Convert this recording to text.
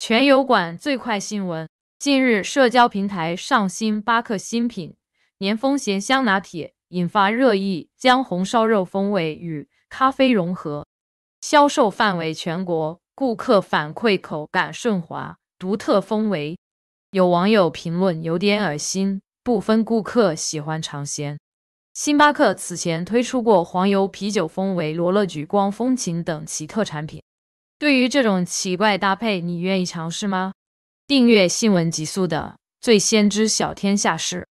全油管最快新闻：近日，社交平台上星巴克新品年丰咸香拿铁引发热议，将红烧肉风味与咖啡融合，销售范围全国。顾客反馈口感顺滑，独特风味。有网友评论有点恶心，部分顾客喜欢尝鲜。星巴克此前推出过黄油啤酒风味、罗勒菊光风情等奇特产品。对于这种奇怪搭配，你愿意尝试吗？订阅新闻极速的，最先知晓天下事。